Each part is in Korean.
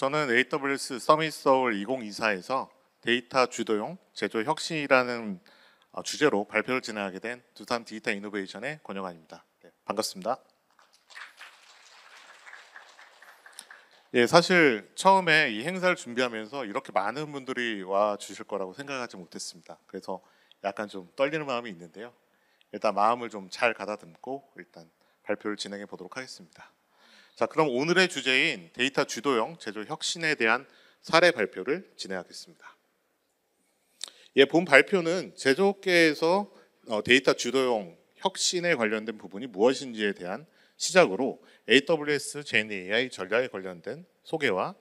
저는 AWS 서밋 서울 2024에서 데이터 주도용 제조 혁신이라는 어, 주제로 발표를 진행하게 된 두산 디지털 이노베이션의 권영환입니다. 네, 반갑습니다. 예, 사실 처음에 이 행사를 준비하면서 이렇게 많은 분들이 와 주실 거라고 생각하지 못했습니다. 그래서 약간 좀 떨리는 마음이 있는데요. 일단 마음을 좀 잘 가다듬고 일단 발표를 진행해 보도록 하겠습니다. 자, 그럼 오늘의 주제인 데이터 주도형 제조 혁신에 대한 사례 발표를 진행하겠습니다. 예, 본 발표는 제조업계에서 어, 데이터 주도형 혁신에 관련된 부분이 무엇인지에 대한 시작으로 AWS JNAI 전략에 관련된 소개와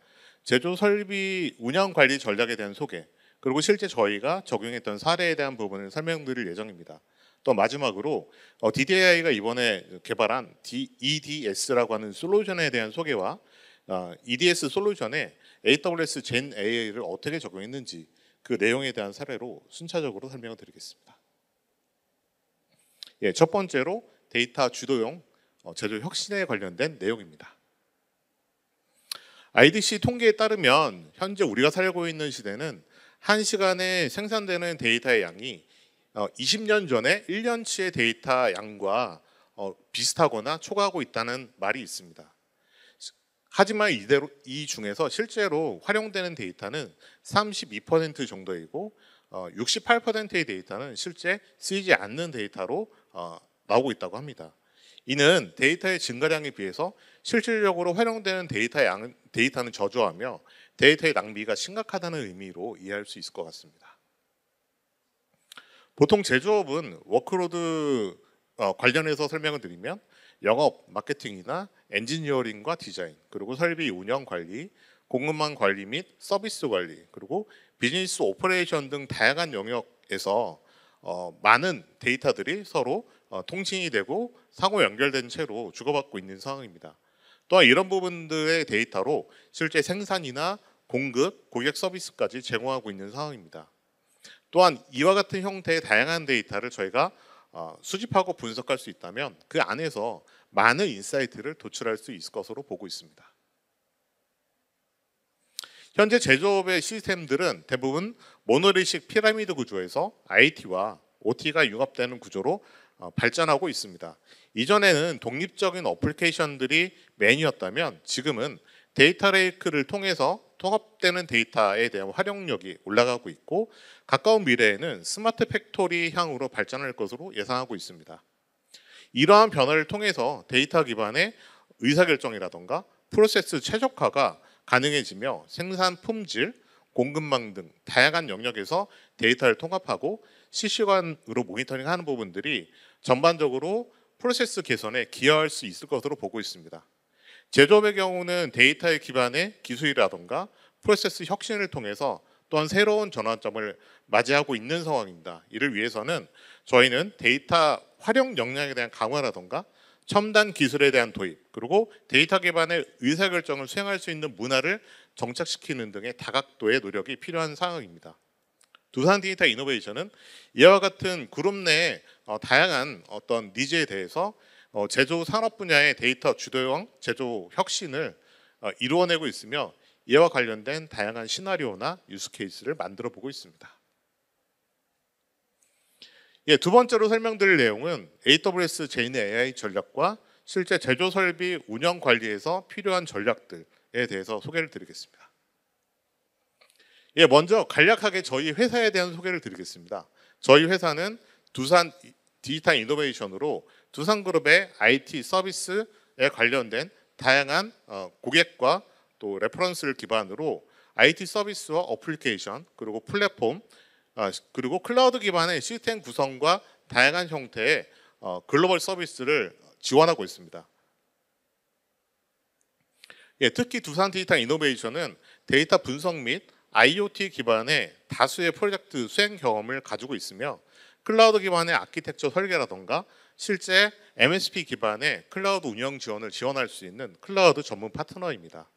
제조 설비 운영 관리 전략에 대한 소개, 그리고 실제 저희가 적용했던 사례에 대한 부분을 설명드릴 예정입니다. 또 마지막으로 DDI가 어, 이번에 개발한 EDS라고 하는 솔루션에 대한 소개와 어, EDS 솔루션에 AWS Gen AI를 어떻게 적용했는지 그 내용에 대한 사례로 순차적으로 설명을 드리겠습니다. 예, 첫 번째로 데이터 주도용 어, 제조 혁신에 관련된 내용입니다. IDC 통계에 따르면 현재 우리가 살고 있는 시대는 한 시간에 생산되는 데이터의 양이 20년 어, 전에 1년치의 데이터 양과 어, 비슷하거나 초과하고 있다는 말이 있습니다. 하지만 이대로 이 중에서 실제로 활용되는 데이터는 32% 정도이고 68%의 어, 데이터는 실제 쓰이지 않는 데이터로 나오고 있다고 합니다. 이는 데이터의 증가량에 비해서 실질적으로 활용되는 데이터 양, 데이터는 저조하며 데이터의 낭비가 심각하다는 의미로 이해할 수 있을 것 같습니다. 보통 제조업은 워크로드 어, 관련해서 설명을 드리면 영업, 마케팅이나 엔지니어링과 디자인, 그리고 설비 운영 관리, 공급망 관리 및 서비스 관리, 그리고 비즈니스 오퍼레이션 등 다양한 영역에서 어, 많은 데이터들이 서로 어, 통신이 되고 상호 연결된 채로 주고받고 있는 상황입니다. 또한 이런 부분들의 데이터로 실제 생산이나 공급, 고객 서비스까지 제공하고 있는 상황입니다. 또한 이와 같은 형태의 다양한 데이터를 저희가 어, 수집하고 분석할 수 있다면 그 안에서 많은 인사이트를 도출할 수 있을 것으로 보고 있습니다. 현재 제조업의 시스템들은 대부분 모노리식 피라미드 구조에서 IT와 OT가 융합되는 구조로 어, 발전하고 있습니다. 이전에는 독립적인 어플리케이션들이 메인이었다면 지금은 데이터 레이크를 통해서 통합되는 데이터에 대한 활용력이 올라가고 있고 가까운 미래에는 스마트 팩토리 향으로 발전할 것으로 예상하고 있습니다. 이러한 변화를 통해서 데이터 기반의 의사결정이라던가 프로세스 최적화가 가능해지며 생산 품질, 공급망 등 다양한 영역에서 데이터를 통합하고 실시간으로 모니터링하는 부분들이 전반적으로 프로세스 개선에 기여할 수 있을 것으로 보고 있습니다. 제조업의 경우는 데이터의 기반의 기술이라던가 프로세스 혁신을 통해서 또한 새로운 전환점을 맞이하고 있는 상황입니다. 이를 위해서는 저희는 데이터 활용 역량에 대한 강화라던가 첨단 기술에 대한 도입 그리고 데이터 기반의 의사결정을 수행할 수 있는 문화를 정착시키는 등의 다각도의 노력이 필요한 상황입니다. 두산 디지털 이노베이션은 이와 같은 그룹 내 어, 다양한 어떤 니즈에 대해서 어, 제조 산업 분야의 데이터 주도형 제조 혁신을 어, 이루어내고 있으며 이와 관련된 다양한 시나리오나 유스케이스를 만들어 보고 있습니다. 예, 두 번째로 설명드릴 내용은 AWS 제인 AI 전략과 실제 제조 설비 운영 관리에서 필요한 전략들에 대해서 소개를 드리겠습니다. 예, 먼저 간략하게 저희 회사에 대한 소개를 드리겠습니다. 저희 회사는 두산 디지털 이노베이션으로 두산그룹의 IT 서비스에 관련된 다양한 어, 고객과 또 레퍼런스를 기반으로 IT 서비스와 어플리케이션 그리고 플랫폼 아, 그리고 클라우드 기반의 시스템 구성과 다양한 형태의 어, 글로벌 서비스를 지원하고 있습니다. 예, 특히 두산 디지털 이노베이션은 데이터 분석 및 IoT 기반의 다수의 프로젝트 수행 경험을 가지고 있으며 클라우드 기반의 아키텍처 설계라던가 실제 MSP 기반의 클라우드 운영 지원을 지원할 수 있는 클라우드 전문 파트너입니다.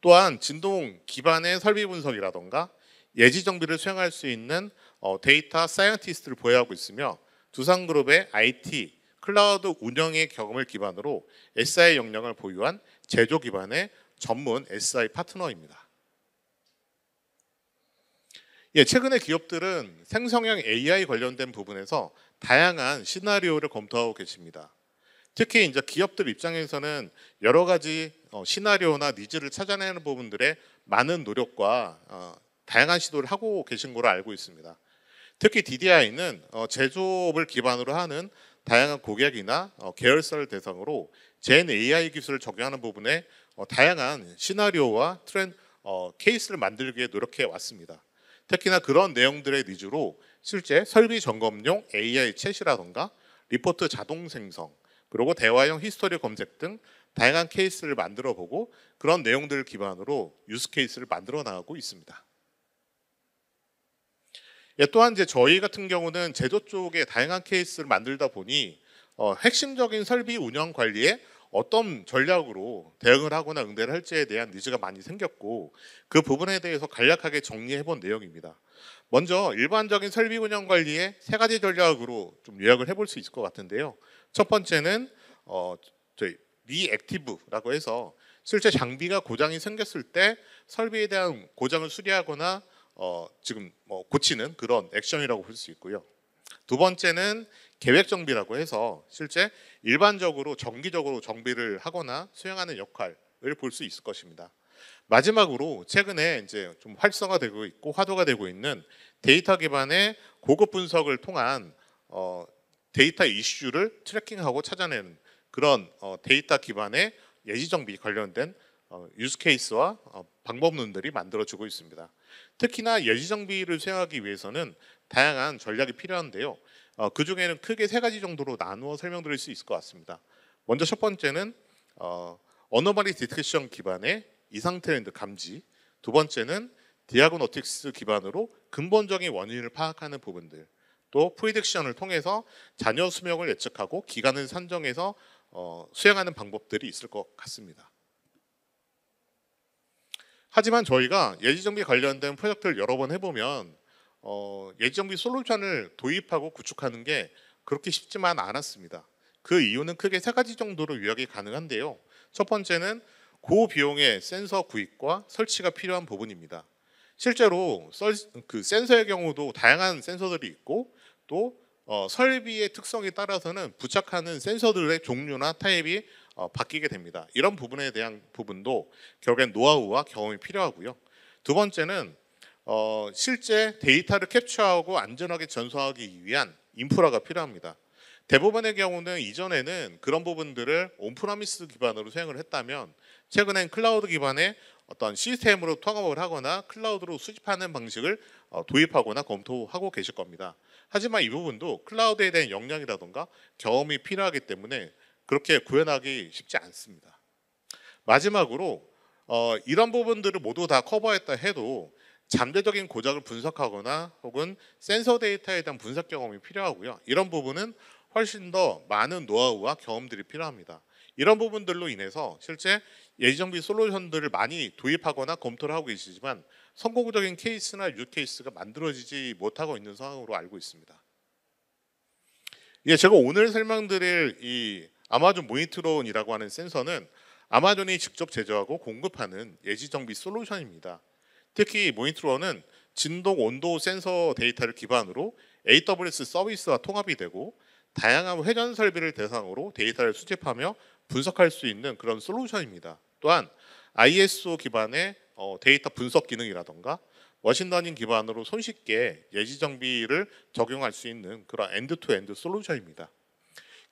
또한 진동 기반의 설비 분석이라던가 예지 정비를 수행할 수 있는 어, 데이터 사이언티스트를 보유하고 있으며 두산그룹의 IT, 클라우드 운영의 경험을 기반으로 SI 역량을 보유한 제조 기반의 전문 SI 파트너입니다. 예, 최근에 기업들은 생성형 AI 관련된 부분에서 다양한 시나리오를 검토하고 계십니다. 특히 이제 기업들 입장에서는 여러 가지 어, 시나리오나 니즈를 찾아내는 부분들에 많은 노력과 어, 다양한 시도를 하고 계신 걸로 알고 있습니다. 특히 DDI는 어, 제조업을 기반으로 하는 다양한 고객이나 계열사를 대상으로 젠 AI 기술을 적용하는 부분에 다양한 시나리오와 트렌 케이스를 만들기 위해 노력해 왔습니다. 특히나 그런 내용들의 니즈로 실제 설비 점검용 AI 챗이라던가 리포트 자동 생성 그리고 대화형 히스토리 검색 등 다양한 케이스를 만들어 보고 그런 내용들을 기반으로 유스 케이스를 만들어 나가고 있습니다. 예, 또한 이제 저희 같은 경우는 제조 쪽에 다양한 케이스를 만들다 보니 어, 핵심적인 설비 운영 관리에 어떤 전략으로 대응을 하거나 응대를 할지에 대한 니즈가 많이 생겼고 그 부분에 대해서 간략하게 정리해 본 내용입니다. 먼저 일반적인 설비 운영 관리의 세 가지 전략으로 좀 요약을 해볼 수 있을 것 같은데요. 첫 번째는 어, 저희 리액티브라고 해서 실제 장비가 고장이 생겼을 때 설비에 대한 고장을 수리하거나 어, 지금 뭐 고치는 그런 액션이라고 볼 수 있고요. 두 번째는 계획 정비라고 해서 실제 일반적으로 정기적으로 정비를 하거나 수행하는 역할을 볼 수 있을 것입니다. 마지막으로 최근에 이제 좀 활성화되고 있고 화두가 되고 있는 데이터 기반의 고급 분석을 통한 어, 데이터 이슈를 트래킹하고 찾아내는 그런 어, 데이터 기반의 예지 정비 관련된 어, 유스케이스와 어, 방법론들이 만들어지고 있습니다. 특히나 예지 정비를 수행하기 위해서는 다양한 전략이 필요한데요. 어, 그 중에는 크게 세 가지 정도로 나누어 설명드릴 수 있을 것 같습니다. 먼저 첫 번째는 언어바리 디텍션 기반의 이 상태는 감지. 두 번째는 디아그노틱스 기반으로 근본적인 원인을 파악하는 부분들. 또 프리딕션을 통해서 잔여 수명을 예측하고 기간을 산정해서 어, 수행하는 방법들이 있을 것 같습니다. 하지만 저희가 예지정비 관련된 프로젝트를 여러 번 해보면 어, 예지정비 솔루션을 도입하고 구축하는 게 그렇게 쉽지만 않았습니다. 그 이유는 크게 세 가지 정도로 요약이 가능한데요. 첫 번째는 고비용의 센서 구입과 설치가 필요한 부분입니다. 실제로 그 센서의 경우도 다양한 센서들이 있고 또 어, 설비의 특성에 따라서는 부착하는 센서들의 종류나 타입이 어, 바뀌게 됩니다. 이런 부분에 대한 부분도 결국엔 노하우와 경험이 필요하고요. 두 번째는 어, 실제 데이터를 캡처하고 안전하게 전송하기 위한 인프라가 필요합니다. 대부분의 경우는 이전에는 그런 부분들을 온프라미스 기반으로 수행을 했다면 최근엔 클라우드 기반의 어떤 시스템으로 통합을 하거나 클라우드로 수집하는 방식을 어, 도입하거나 검토하고 계실 겁니다. 하지만 이 부분도 클라우드에 대한 역량이라던가 경험이 필요하기 때문에 그렇게 구현하기 쉽지 않습니다. 마지막으로 어, 이런 부분들을 모두 다 커버했다 해도 잠재적인 고작을 분석하거나 혹은 센서 데이터에 대한 분석 경험이 필요하고요. 이런 부분은 훨씬 더 많은 노하우와 경험들이 필요합니다. 이런 부분들로 인해서 실제 예정비 솔루션들을 많이 도입하거나 검토를 하고 계시지만 성공적인 케이스나 유케이스가 만들어지지 못하고 있는 상황으로 알고 있습니다. 예, 제가 오늘 설명드릴 이 아마존 모니트론이라고 하는 센서는 아마존이 직접 제조하고 공급하는 예지 정비 솔루션입니다. 특히 모니트론은 진동 온도 센서 데이터를 기반으로 AWS 서비스와 통합이 되고 다양한 회전 설비를 대상으로 데이터를 수집하며 분석할 수 있는 그런 솔루션입니다. 또한 ISO 기반의 어, 데이터 분석 기능이라던가 머신러닝 기반으로 손쉽게 예지 정비를 적용할 수 있는 그런 엔드투엔드 솔루션입니다.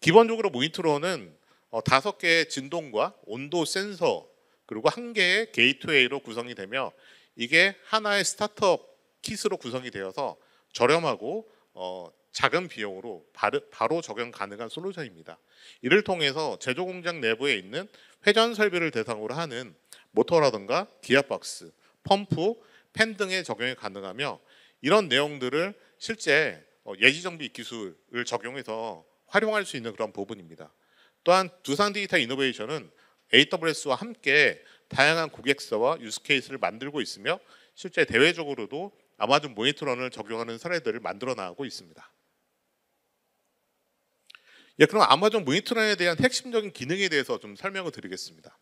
기본적으로 모니트로는 어, 다섯 개의 진동과 온도 센서 그리고 한 개의 게이트웨이로 구성이 되며 이게 하나의 스타트업 킷으로 구성이 되어서 저렴하고 어, 작은 비용으로 바로 적용 가능한 솔루션입니다. 이를 통해서 제조 공장 내부에 있는 회전 설비를 대상으로 하는 모터라든가 기어박스, 펌프, 팬 등에 적용이 가능하며 이런 내용들을 실제 어, 예지 정비 기술을 적용해서 활용할 수 있는 그런 부분입니다. 또한 두산 디지털 이노베이션은 AWS와 함께 다양한 고객사와 유스케이스를 만들고 있으며 실제 대외적으로도 아마존 모니터런을 적용하는 사례들을 만들어 나가고 있습니다. 예, 그럼 아마존 모니터론에 대한 핵심적인 기능에 대해서 좀 설명을 드리겠습니다.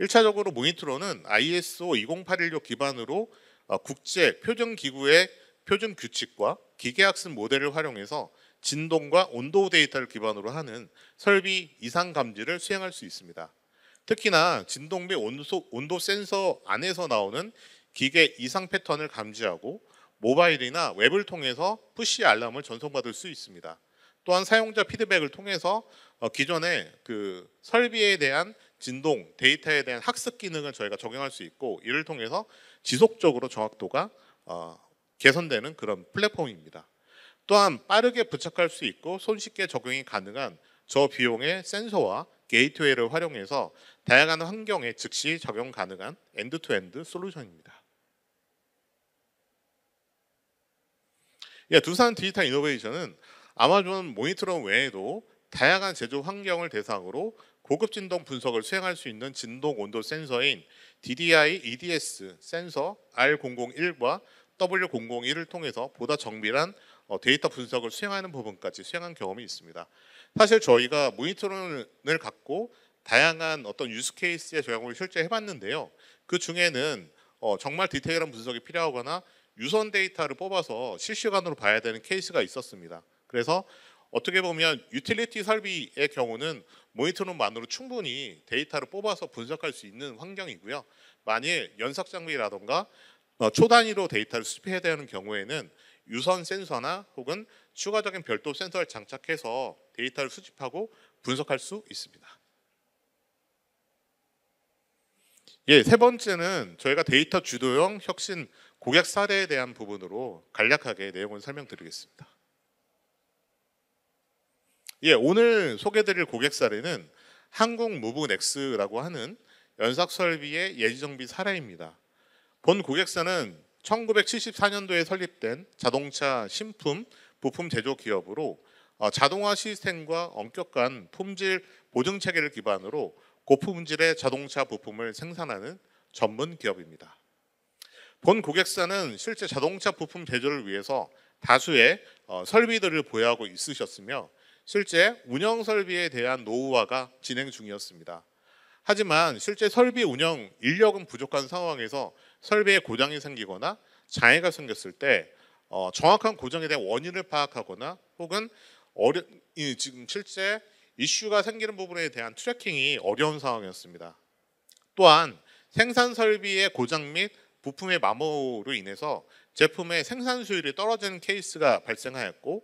1차적으로 모니터론은 ISO 20816 기반으로 어, 국제 표준 기구의 표준 규칙과 기계학습 모델을 활용해서 진동과 온도 데이터를 기반으로 하는 설비 이상 감지를 수행할 수 있습니다. 특히나 진동 및 온도, 온도 센서 안에서 나오는 기계 이상 패턴을 감지하고 모바일이나 웹을 통해서 푸시 알람을 전송받을 수 있습니다. 또한 사용자 피드백을 통해서 어, 기존의 그 설비에 대한 진동, 데이터에 대한 학습 기능을 저희가 적용할 수 있고 이를 통해서 지속적으로 정확도가 어, 개선되는 그런 플랫폼입니다. 또한 빠르게 부착할 수 있고 손쉽게 적용이 가능한 저비용의 센서와 게이트웨이를 활용해서 다양한 환경에 즉시 적용 가능한 엔드투엔드 솔루션입니다. 예, 두산 디지털 이노베이션은 아마존 모니터링 외에도 다양한 제조 환경을 대상으로 고급 진동 분석을 수행할 수 있는 진동 온도 센서인 DDI EDS 센서 R001과 W001을 통해서 보다 정밀한 어, 데이터 분석을 수행하는 부분까지 수행한 경험이 있습니다. 사실 저희가 모니터링을 갖고 다양한 어떤 유스 케이스의 적용을 실제 해봤는데요. 그 중에는 어, 정말 디테일한 분석이 필요하거나 유선 데이터를 뽑아서 실시간으로 봐야 되는 케이스가 있었습니다. 그래서 어떻게 보면 유틸리티 설비의 경우는 모니터룸만으로 충분히 데이터를 뽑아서 분석할 수 있는 환경이고요. 만일 연석 장비라던가 어, 초단위로 데이터를 수집해야 되는 경우에는 유선 센서나 혹은 추가적인 별도 센서를 장착해서 데이터를 수집하고 분석할 수 있습니다. 예, 세 번째는 저희가 데이터 주도형 혁신 고객 사례에 대한 부분으로 간략하게 내용을 설명드리겠습니다. 예, 오늘 소개드릴 고객 사례는 한국무브넥스라고 하는 연삭설비의 예지정비 사례입니다. 본 고객사는 1974년도에 설립된 자동차 신품 부품 제조 기업으로 어, 자동화 시스템과 엄격한 품질 보증 체계를 기반으로 고품질의 자동차 부품을 생산하는 전문 기업입니다. 본 고객사는 실제 자동차 부품 제조를 위해서 다수의 어, 설비들을 보유하고 있으셨으며 실제 운영 설비에 대한 노후화가 진행 중이었습니다. 하지만 실제 설비 운영 인력은 부족한 상황에서 설비에 고장이 생기거나 장애가 생겼을 때 어, 정확한 고장에 대한 원인을 파악하거나 혹은 어려, 이, 지금 실제 이슈가 생기는 부분에 대한 트래킹이 어려운 상황이었습니다. 또한 생산 설비의 고장 및 부품의 마모로 인해서 제품의 생산 수율이 떨어지는 케이스가 발생하였고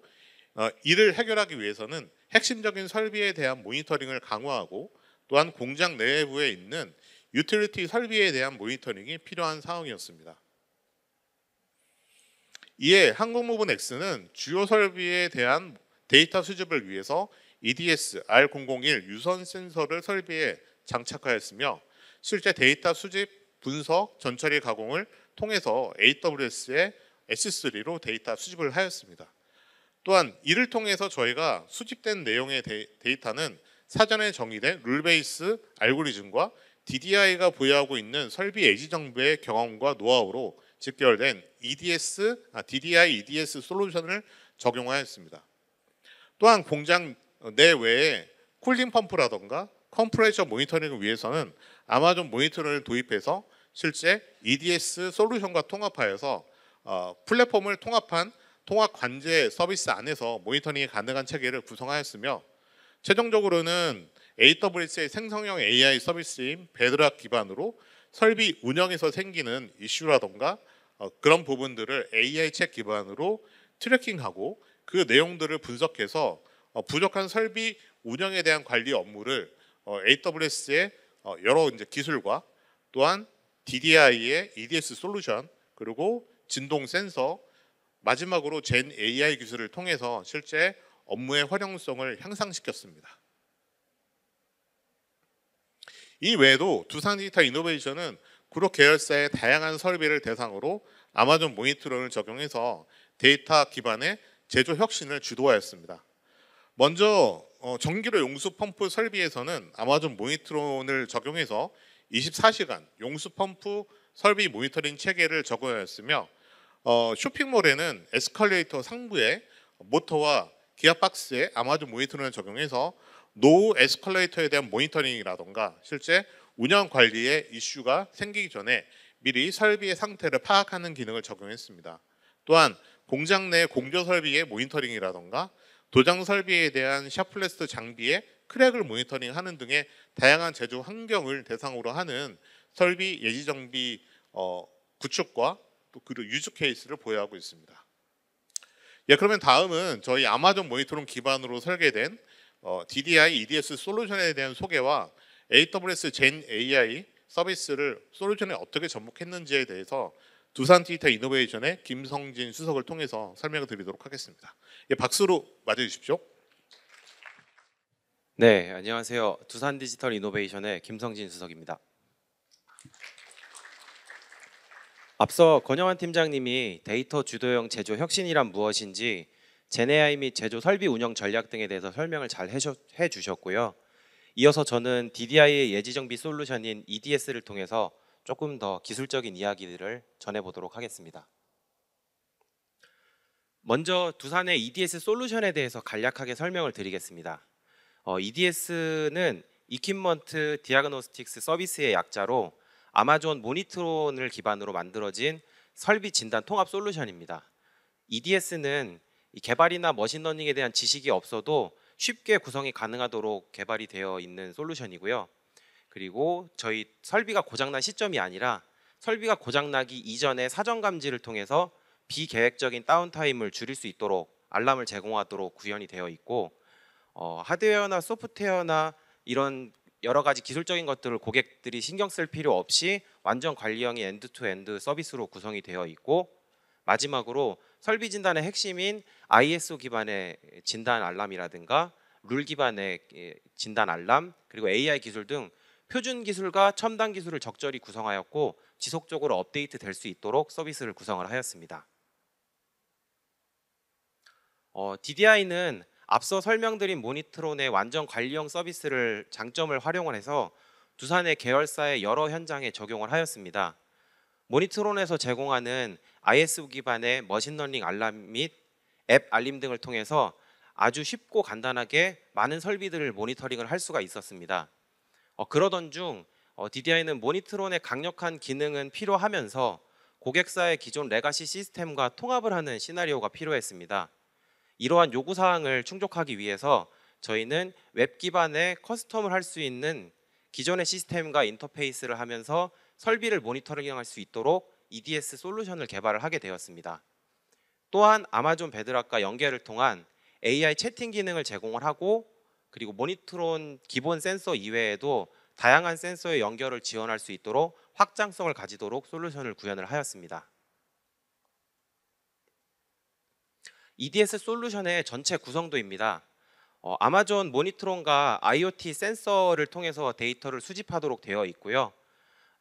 어, 이를 해결하기 위해서는 핵심적인 설비에 대한 모니터링을 강화하고 또한 공장 내부에 있는 유틸리티 설비에 대한 모니터링이 필요한 상황이었습니다. 이에 한국모분 X는 주요 설비에 대한 데이터 수집을 위해서 EDS R001 유선 센서를 설비에 장착하였으며 실제 데이터 수집, 분석, 전처리 가공을 통해서 AWS의 S3로 데이터 수집을 하였습니다. 또한 이를 통해서 저희가 수집된 내용의 데이터는 사전에 정의된 룰베이스 알고리즘과 DDI가 보유하고 있는 설비 에지 정부의 경험과 노하우로 집결된 EDS, 아, DDI EDS 솔루션을 적용하였습니다. 또한 공장 내외에 쿨링 펌프라던가 컴프레셔 모니터링을 위해서는 아마존 모니터를 도입해서 실제 EDS 솔루션과 통합하여서 어, 플랫폼을 통합한 통합 관제 서비스 안에서 모니터링이 가능한 체계를 구성하였으며 최종적으로는 AWS의 생성형 AI 서비스인 베드락 기반으로 설비 운영에서 생기는 이슈라던가 어, 그런 부분들을 AI 책 기반으로 트래킹하고 그 내용들을 분석해서 어, 부족한 설비 운영에 대한 관리 업무를 어, AWS의 어, 여러 이제 기술과 또한 DDI의 EDS 솔루션 그리고 진동 센서 마지막으로 젠 AI 기술을 통해서 실제 업무의 활용성을 향상시켰습니다. 이 외에도 두산 디지털 이노베이션은 그룹 계열사의 다양한 설비를 대상으로 아마존 모니터링을 적용해서 데이터 기반의 제조 혁신을 주도하였습니다. 먼저 어, 전기료 용수 펌프 설비에서는 아마존 모니트론을 적용해서 24시간 용수 펌프 설비 모니터링 체계를 적용하였으며 어, 쇼핑몰에는 에스컬레이터 상부에 모터와 기어 박스에 아마존 모니터링을 적용해서 노후 에스컬레이터에 대한 모니터링이라던가 실제 운영 관리에 이슈가 생기기 전에 미리 설비의 상태를 파악하는 기능을 적용했습니다. 또한 공장 내 공조 설비의 모니터링이라던가 도장 설비에 대한 샤플레스 장비의 크랙을 모니터링하는 등의 다양한 제조 환경을 대상으로 하는 설비 예지 정비 어, 구축과 또 그리고 유즈 케이스를 보유하고 있습니다. 예, 그러면 다음은 저희 아마존 모니터링 기반으로 설계된 어, DDI EDS 솔루션에 대한 소개와 AWS Gen AI 서비스를 솔루션에 어떻게 접목했는지에 대해서 두산 디지털 이노베이션의 김성진 수석을 통해서 설명을 드리도록 하겠습니다. 예, 박수로 맞아 주십시오. 네, 안녕하세요. 두산 디지털 이노베이션의 김성진 수석입니다. 앞서 권영환 팀장님이 데이터 주도형 제조 혁신이란 무엇인지 제네아이 및 제조 설비 운영 전략 등에 대해서 설명을 잘 해주셨고요. 이어서 저는 DDI의 예지정비 솔루션인 EDS를 통해서 조금 더 기술적인 이야기들을 전해보도록 하겠습니다. 먼저 두산의 EDS 솔루션에 대해서 간략하게 설명을 드리겠습니다. 어, EDS는 이퀴먼트 디아그노스틱스 서비스의 약자로 아마존 모니트론을 기반으로 만들어진 설비 진단 통합 솔루션입니다. EDS는 개발이나 머신러닝에 대한 지식이 없어도 쉽게 구성이 가능하도록 개발이 되어 있는 솔루션이고요. 그리고 저희 설비가 고장난 시점이 아니라 설비가 고장나기 이전에 사전 감지를 통해서 비계획적인 다운타임을 줄일 수 있도록 알람을 제공하도록 구현이 되어 있고 어, 하드웨어나 소프트웨어나 이런 여러 가지 기술적인 것들을 고객들이 신경 쓸 필요 없이 완전 관리형의 엔드투엔드 서비스로 구성이 되어 있고 마지막으로 설비 진단의 핵심인 ISO 기반의 진단 알람이라든가 룰 기반의 예, 진단 알람 그리고 AI 기술 등 표준 기술과 첨단 기술을 적절히 구성하였고 지속적으로 업데이트 될 수 있도록 서비스를 구성을 하였습니다. 어, DDI는 앞서 설명드린 모니트론의 완전 관리형 서비스를 장점을 활용을 해서 두산의 계열사의 여러 현장에 적용을 하였습니다. 모니트론에서 제공하는 ISO 기반의 머신러닝 알람 및 앱 알림 등을 통해서 아주 쉽고 간단하게 많은 설비들을 모니터링을 할 수가 있었습니다. 어, 그러던 중 어, DDI는 모니트론의 강력한 기능은 필요하면서 고객사의 기존 레가시 시스템과 통합을 하는 시나리오가 필요했습니다. 이러한 요구 사항을 충족하기 위해서 저희는 웹 기반의 커스텀을 할 수 있는 기존의 시스템과 인터페이스를 하면서 설비를 모니터링할 수 있도록 EDS 솔루션을 개발을 하게 되었습니다. 또한 아마존 베드락과 연계를 통한 AI 채팅 기능을 제공을 하고 그리고 모니트론 기본 센서 이외에도 다양한 센서의 연결을 지원할 수 있도록 확장성을 가지도록 솔루션을 구현을 하였습니다. EDS 솔루션의 전체 구성도입니다. 어, 아마존 모니트론과 IoT 센서를 통해서 데이터를 수집하도록 되어 있고요.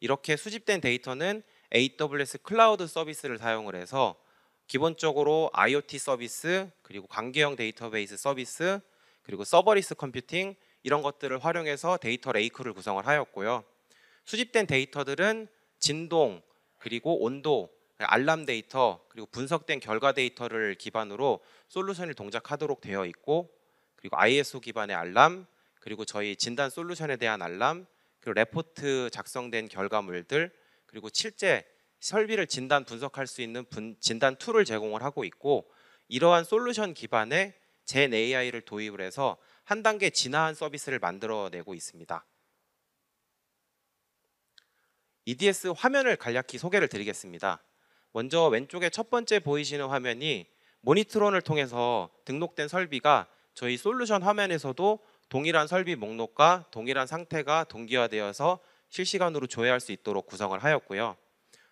이렇게 수집된 데이터는 AWS 클라우드 서비스를 사용을 해서 기본적으로 IoT 서비스, 그리고 관계형 데이터베이스 서비스, 그리고 서버리스 컴퓨팅 이런 것들을 활용해서 데이터 레이크를 구성을 하였고요. 수집된 데이터들은 진동, 그리고 온도, 알람 데이터 그리고 분석된 결과 데이터를 기반으로 솔루션을 동작하도록 되어 있고 그리고 ISO 기반의 알람 그리고 저희 진단 솔루션에 대한 알람 그리고 레포트 작성된 결과물들 그리고 실제 설비를 진단 분석할 수 있는 분, 진단 툴을 제공을 하고 있고 이러한 솔루션 기반의 젠 AI를 도입을 해서 한 단계 진화한 서비스를 만들어내고 있습니다. EDS 화면을 간략히 소개를 드리겠습니다. 먼저 왼쪽에 첫 번째 보이시는 화면이 모니트론을 통해서 등록된 설비가 저희 솔루션 화면에서도 동일한 설비 목록과 동일한 상태가 동기화되어서 실시간으로 조회할 수 있도록 구성을 하였고요.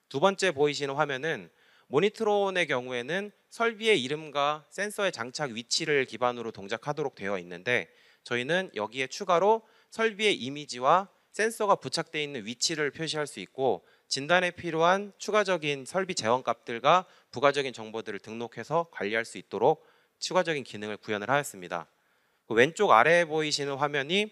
두 번째 보이시는 화면은 모니트론의 경우에는 설비의 이름과 센서의 장착 위치를 기반으로 동작하도록 되어 있는데 저희는 여기에 추가로 설비의 이미지와 센서가 부착되어 있는 위치를 표시할 수 있고 진단에 필요한 추가적인 설비 재원 값들과 부가적인 정보들을 등록해서 관리할 수 있도록 추가적인 기능을 구현을 하였습니다. 그 왼쪽 아래에 보이시는 화면이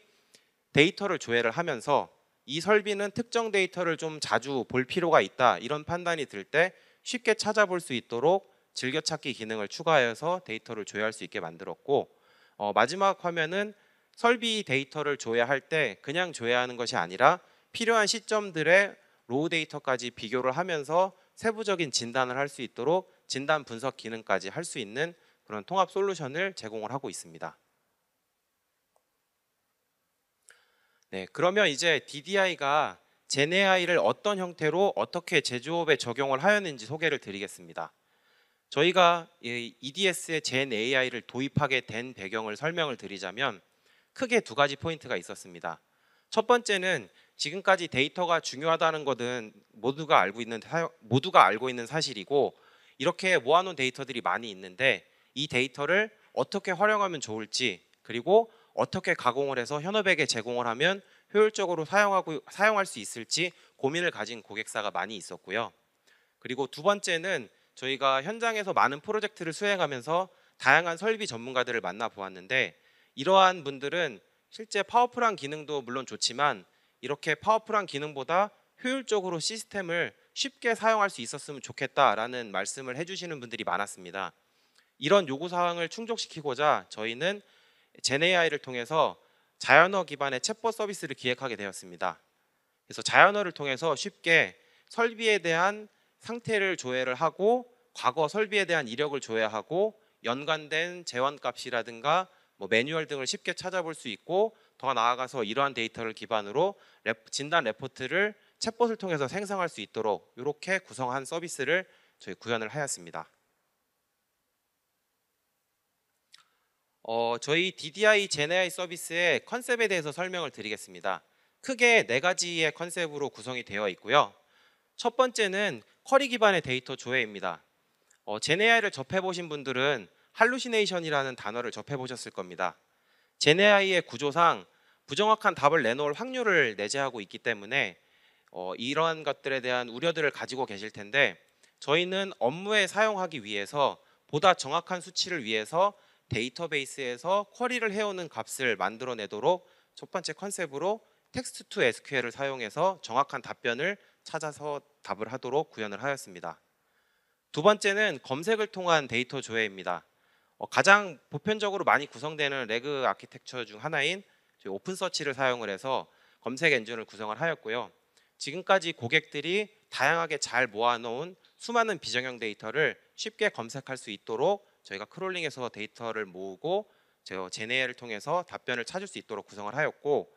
데이터를 조회를 하면서 이 설비는 특정 데이터를 좀 자주 볼 필요가 있다 이런 판단이 들 때 쉽게 찾아볼 수 있도록 즐겨찾기 기능을 추가하여서 데이터를 조회할 수 있게 만들었고 어, 마지막 화면은 설비 데이터를 조회할 때 그냥 조회하는 것이 아니라 필요한 시점들의 로우 데이터까지 비교를 하면서 세부적인 진단을 할 수 있도록 진단 분석 기능까지 할 수 있는 그런 통합 솔루션을 제공을 하고 있습니다. 네, 그러면 이제 DDI가 제네아이를 어떤 형태로 어떻게 제조업에 적용을 하였는지 소개를 드리겠습니다. 저희가 EDS의 젠 AI를 도입하게 된 배경을 설명을 드리자면 크게 두 가지 포인트가 있었습니다. 첫 번째는 지금까지 데이터가 중요하다는 것은 모두가 알고 있는 모두가 알고 있는 사실이고 이렇게 모아놓은 데이터들이 많이 있는데 이 데이터를 어떻게 활용하면 좋을지 그리고 어떻게 가공을 해서 현업에게 제공을 하면 효율적으로 사용하고 사용할 수 있을지 고민을 가진 고객사가 많이 있었고요. 그리고 두 번째는 저희가 현장에서 많은 프로젝트를 수행하면서 다양한 설비 전문가들을 만나 보았는데 이러한 분들은 실제 파워풀한 기능도 물론 좋지만 이렇게 파워풀한 기능보다 효율적으로 시스템을 쉽게 사용할 수 있었으면 좋겠다라는 말씀을 해주시는 분들이 많았습니다. 이런 요구 사항을 충족시키고자 저희는 제 n 아 i 를 통해서 자연어 기반의 챗봇 서비스를 기획하게 되었습니다. 그래서 자연어를 통해서 쉽게 설비에 대한 상태를 조회를 하고 과거 설비에 대한 이력을 조회하고 연관된 재원 값이라든가 뭐 매뉴얼 등을 쉽게 찾아볼 수 있고 더 나아가서 이러한 데이터를 기반으로 진단 레포트를 챗봇을 통해서 생성할 수 있도록 이렇게 구성한 서비스를 저희 구현을 하였습니다. 어, 저희 DDI GenAI 서비스의 컨셉에 대해서 설명을 드리겠습니다. 크게 네 가지의 컨셉으로 구성이 되어 있고요. 첫 번째는 커리 기반의 데이터 조회입니다. 어, GenAI를 접해보신 분들은 할루시네이션이라는 단어를 접해보셨을 겁니다. 제네아이의 구조상 부정확한 답을 내놓을 확률을 내재하고 있기 때문에 어, 이러한 것들에 대한 우려들을 가지고 계실 텐데 저희는 업무에 사용하기 위해서 보다 정확한 수치를 위해서 데이터베이스에서 쿼리를 해오는 값을 만들어내도록 첫 번째 컨셉으로 텍스트 투 SQL을 사용해서 정확한 답변을 찾아서 답을 하도록 구현을 하였습니다. 두 번째는 검색을 통한 데이터 조회입니다. 어, 가장 보편적으로 많이 구성되는 레그 아키텍처 중 하나인 오픈 서치를 사용을 해서 검색 엔진을 구성을 하였고요. 지금까지 고객들이 다양하게 잘 모아놓은 수많은 비정형 데이터를 쉽게 검색할 수 있도록 저희가 크롤링에서 데이터를 모으고 제네를 통해서 답변을 찾을 수 있도록 구성을 하였고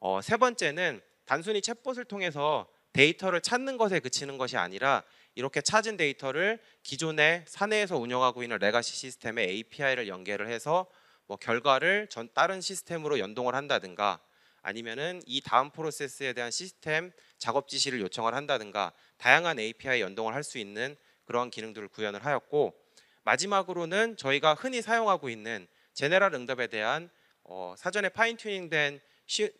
어, 세 번째는 단순히 챗봇을 통해서 데이터를 찾는 것에 그치는 것이 아니라 이렇게 찾은 데이터를 기존의 사내에서 운영하고 있는 레가시 시스템의 API를 연계를 해서 뭐 결과를 전 다른 시스템으로 연동을 한다든가 아니면은 이 다음 프로세스에 대한 시스템 작업 지시를 요청을 한다든가 다양한 API 연동을 할 수 있는 그러한 기능들을 구현을 하였고 마지막으로는 저희가 흔히 사용하고 있는 제네랄 응답에 대한 어, 사전에 파인 튜닝된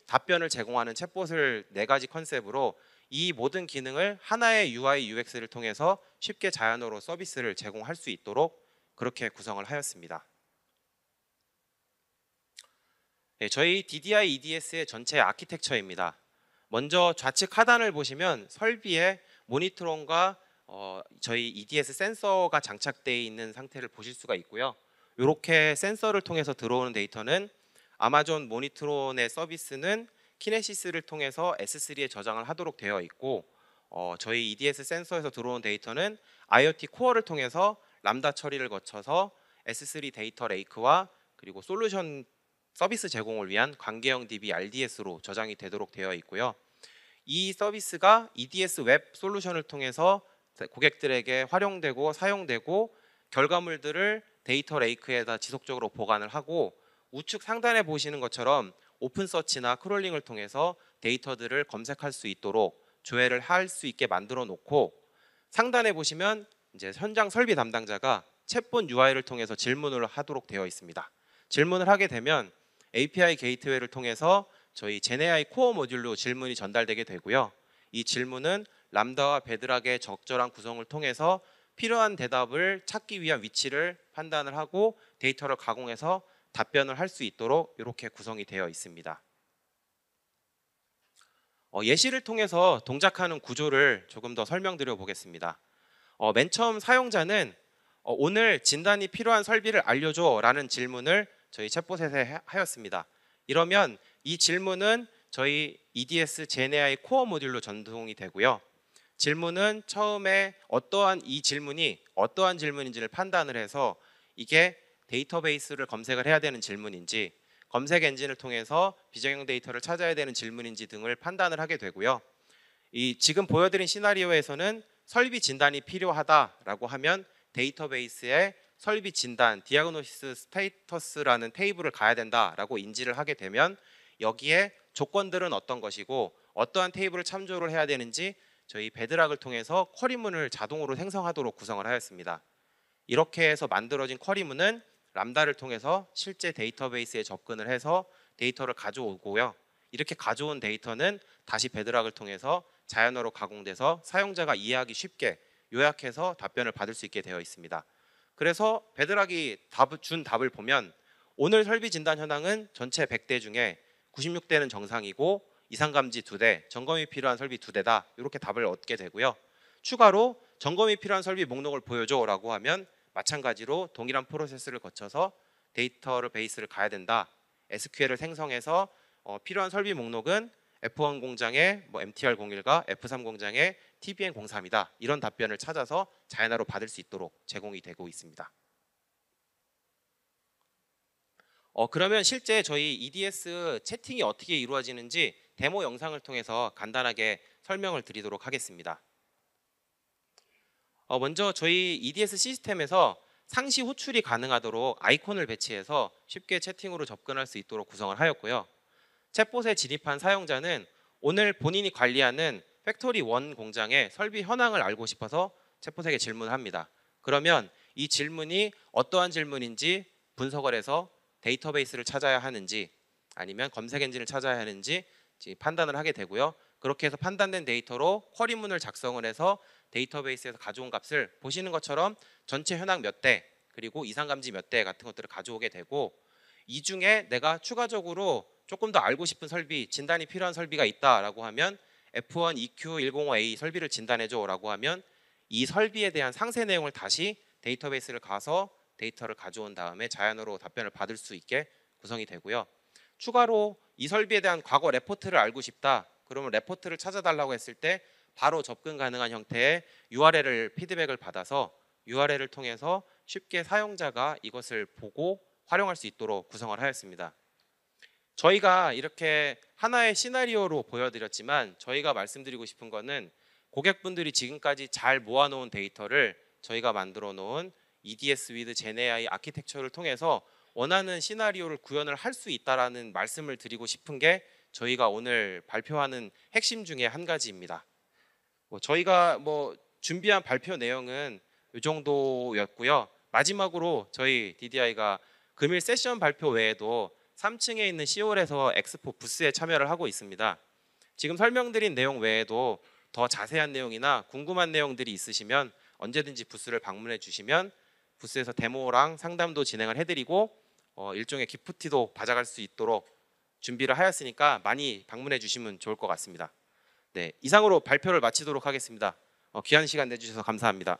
답변을 제공하는 챗봇을 네 가지 컨셉으로 이 모든 기능을 하나의 UI, UX를 통해서 쉽게 자연어로 서비스를 제공할 수 있도록 그렇게 구성을 하였습니다. 네, 저희 DDI EDS의 전체 아키텍처입니다. 먼저 좌측 하단을 보시면 설비에 모니터링과 어, 저희 EDS 센서가 장착되어 있는 상태를 보실 수가 있고요. 이렇게 센서를 통해서 들어오는 데이터는 아마존 모니트론의 서비스는 키네시스를 통해서 S3에 저장을 하도록 되어 있고 어, 저희 EDS 센서에서 들어온 데이터는 IoT 코어를 통해서 람다 처리를 거쳐서 S3 데이터 레이크와 그리고 솔루션 서비스 제공을 위한 관계형 DB RDS로 저장이 되도록 되어 있고요. 이 서비스가 EDS 웹 솔루션을 통해서 고객들에게 활용되고 사용되고 결과물들을 데이터 레이크에다 지속적으로 보관을 하고 우측 상단에 보시는 것처럼 오픈서치나 크롤링을 통해서 데이터들을 검색할 수 있도록 조회를 할 수 있게 만들어 놓고 상단에 보시면 이제 현장 설비 담당자가 챗본 UI를 통해서 질문을 하도록 되어 있습니다. 질문을 하게 되면 API 게이트웨이를 통해서 저희 제네아이 코어 모듈로 질문이 전달되게 되고요. 이 질문은 람다와 베드락의 적절한 구성을 통해서 필요한 대답을 찾기 위한 위치를 판단을 하고 데이터를 가공해서 답변을 할 수 있도록 이렇게 구성이 되어 있습니다. 어, 예시를 통해서 동작하는 구조를 조금 더 설명드려 보겠습니다. 어, 맨 처음 사용자는 어, 오늘 진단이 필요한 설비를 알려줘 라는 질문을 저희 챗봇에 하였습니다. 이러면 이 질문은 저희 EDS 제네아의 코어 모듈로 전송이 되고요. 질문은 처음에 어떠한 이 질문이 어떠한 질문인지를 판단을 해서 이게 데이터베이스를 검색을 해야 되는 질문인지 검색 엔진을 통해서 비정형 데이터를 찾아야 되는 질문인지 등을 판단을 하게 되고요. 이 지금 보여드린 시나리오에서는 설비 진단이 필요하다라고 하면 데이터베이스에 설비 진단 디아그노시스 스테이터스라는 테이블을 가야 된다라고 인지를 하게 되면 여기에 조건들은 어떤 것이고 어떠한 테이블을 참조를 해야 되는지 저희 배드락을 통해서 쿼리문을 자동으로 생성하도록 구성을 하였습니다. 이렇게 해서 만들어진 쿼리문은 람다를 통해서 실제 데이터베이스에 접근을 해서 데이터를 가져오고요. 이렇게 가져온 데이터는 다시 베드락을 통해서 자연어로 가공돼서 사용자가 이해하기 쉽게 요약해서 답변을 받을 수 있게 되어 있습니다. 그래서 베드락이 답, 준 답을 보면 오늘 설비 진단 현황은 전체 100대 중에 96대는 정상이고 이상감지 2대, 점검이 필요한 설비 2대다 이렇게 답을 얻게 되고요. 추가로 점검이 필요한 설비 목록을 보여줘라고 하면 마찬가지로 동일한 프로세스를 거쳐서 데이터를 베이스를 가야 된다. SQL을 생성해서 어, 필요한 설비 목록은 F1 공장의 뭐 MTR 01과 F3 공장의 TBN 03이다. 이런 답변을 찾아서 자연화로 받을 수 있도록 제공이 되고 있습니다. 어, 그러면 실제 저희 EDS 채팅이 어떻게 이루어지는지 데모 영상을 통해서 간단하게 설명을 드리도록 하겠습니다. 어 먼저 저희 EDS 시스템에서 상시 호출이 가능하도록 아이콘을 배치해서 쉽게 채팅으로 접근할 수 있도록 구성을 하였고요. 챗봇에 진입한 사용자는 오늘 본인이 관리하는 팩토리 원 공장의 설비 현황을 알고 싶어서 챗봇에게 질문합니다. 그러면 이 질문이 어떠한 질문인지 분석을 해서 데이터베이스를 찾아야 하는지 아니면 검색 엔진을 찾아야 하는지 판단을 하게 되고요. 그렇게 해서 판단된 데이터로 쿼리문을 작성을 해서 데이터베이스에서 가져온 값을 보시는 것처럼 전체 현황 몇 대 그리고 이상 감지 몇 대 같은 것들을 가져오게 되고 이 중에 내가 추가적으로 조금 더 알고 싶은 설비, 진단이 필요한 설비가 있다라고 하면 F1 EQ105A 설비를 진단해줘라고 하면 이 설비에 대한 상세 내용을 다시 데이터베이스를 가서 데이터를 가져온 다음에 자연으로 답변을 받을 수 있게 구성이 되고요. 추가로 이 설비에 대한 과거 레포트를 알고 싶다 그러면 레포트를 찾아달라고 했을 때 바로 접근 가능한 형태의 URL을 피드백을 받아서 URL을 통해서 쉽게 사용자가 이것을 보고 활용할 수 있도록 구성을 하였습니다. 저희가 이렇게 하나의 시나리오로 보여드렸지만 저희가 말씀드리고 싶은 것은 고객분들이 지금까지 잘 모아놓은 데이터를 저희가 만들어 놓은 EDS 위드 제네아이 아키텍처를 통해서 원하는 시나리오를 구현을 할 수 있다라는 말씀을 드리고 싶은 게 저희가 오늘 발표하는 핵심 중에 한 가지입니다. 뭐 저희가 뭐 준비한 발표 내용은 이 정도였고요. 마지막으로 저희 DDI가 금일 세션 발표 외에도 3층에 있는 시올에서 엑스포 부스에 참여를 하고 있습니다. 지금 설명드린 내용 외에도 더 자세한 내용이나 궁금한 내용들이 있으시면 언제든지 부스를 방문해 주시면 부스에서 데모랑 상담도 진행을 해드리고 어, 일종의 기프티도 받아갈 수 있도록 준비를 하였으니까 많이 방문해 주시면 좋을 것 같습니다. 네, 이상으로 발표를 마치도록 하겠습니다. 어, 귀한 시간 내주셔서 감사합니다.